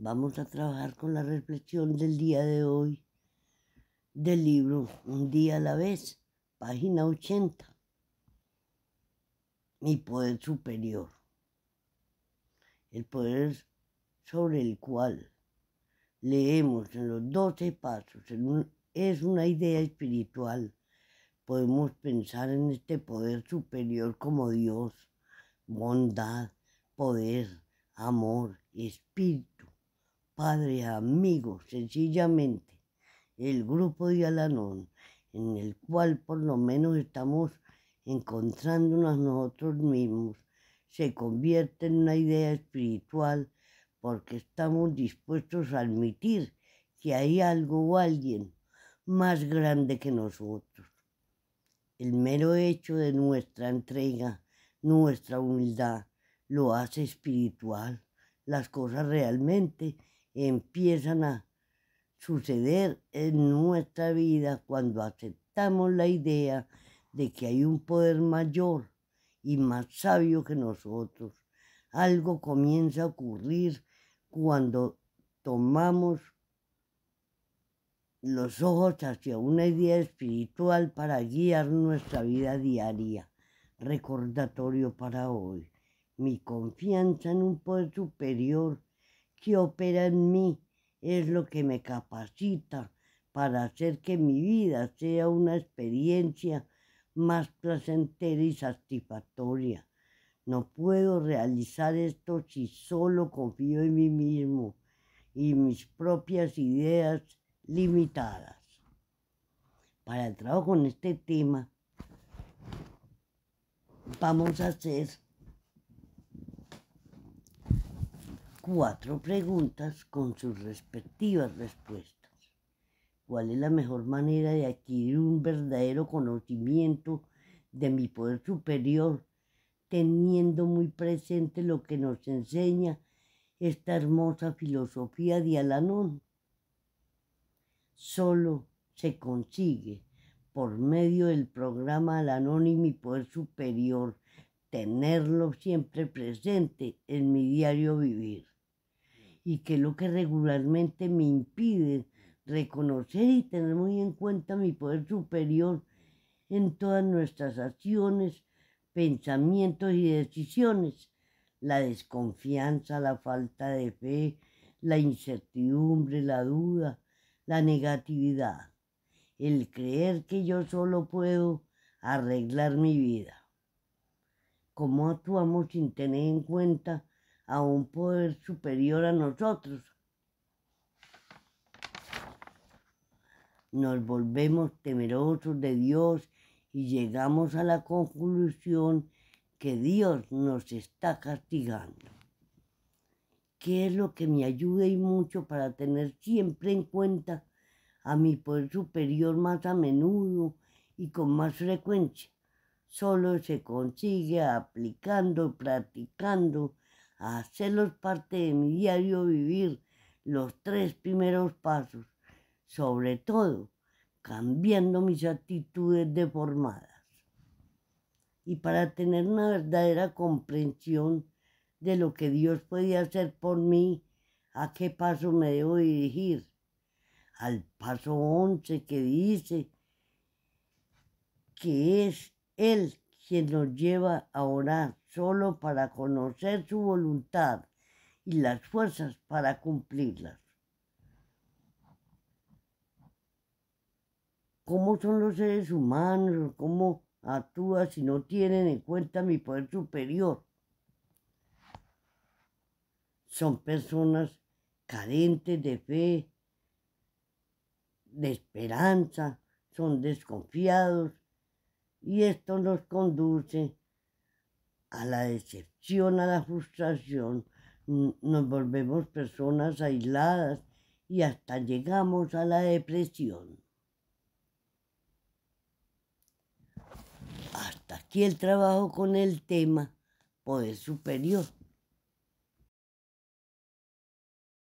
Vamos a trabajar con la reflexión del día de hoy del libro Un día a la vez, página 80. Mi poder superior. El poder sobre el cual leemos en los doce pasos, es una idea espiritual. Podemos pensar en este poder superior como Dios, bondad, poder, amor, espíritu Padre, amigos, sencillamente el grupo de Alanón, en el cual por lo menos estamos encontrándonos nosotros mismos, se convierte en una idea espiritual porque estamos dispuestos a admitir que hay algo o alguien más grande que nosotros. El mero hecho de nuestra entrega, nuestra humildad, lo hace espiritual. Las cosas realmente empiezan a suceder en nuestra vida cuando aceptamos la idea de que hay un poder mayor y más sabio que nosotros. Algo comienza a ocurrir cuando tomamos los ojos hacia una idea espiritual para guiar nuestra vida diaria. Recordatorio para hoy. Mi confianza en un poder superior que opera en mí es lo que me capacita para hacer que mi vida sea una experiencia más placentera y satisfactoria. No puedo realizar esto si solo confío en mí mismo y mis propias ideas limitadas. Para el trabajo con este tema, vamos a hacer cuatro preguntas con sus respectivas respuestas. ¿Cuál es la mejor manera de adquirir un verdadero conocimiento de mi poder superior, teniendo muy presente lo que nos enseña esta hermosa filosofía de Alanón? Solo se consigue por medio del programa Alanón y mi poder superior, tenerlo siempre presente en mi diario vivir y que es lo que regularmente me impide reconocer y tener muy en cuenta mi poder superior en todas nuestras acciones, pensamientos y decisiones. La desconfianza, la falta de fe, la incertidumbre, la duda, la negatividad, el creer que yo solo puedo arreglar mi vida. ¿Cómo actuamos sin tener en cuenta a un poder superior a nosotros. Nos volvemos temerosos de Dios y llegamos a la conclusión que Dios nos está castigando. ¿Qué es lo que me ayuda y mucho para tener siempre en cuenta a mi poder superior más a menudo y con más frecuencia? Solo se consigue aplicando, practicando hacerlos parte de mi diario vivir los tres primeros pasos, sobre todo cambiando mis actitudes deformadas. Y para tener una verdadera comprensión de lo que Dios podía hacer por mí, a qué paso me debo dirigir. Al paso 11 que dice que es Él quien nos lleva a orar solo para conocer su voluntad y las fuerzas para cumplirlas. ¿Cómo son los seres humanos? ¿Cómo actúan si no tienen en cuenta mi poder superior? Son personas carentes de fe, de esperanza, son desconfiados, y esto nos conduce a la decepción, a la frustración, nos volvemos personas aisladas y hasta llegamos a la depresión. Hasta aquí el trabajo con el tema poder superior.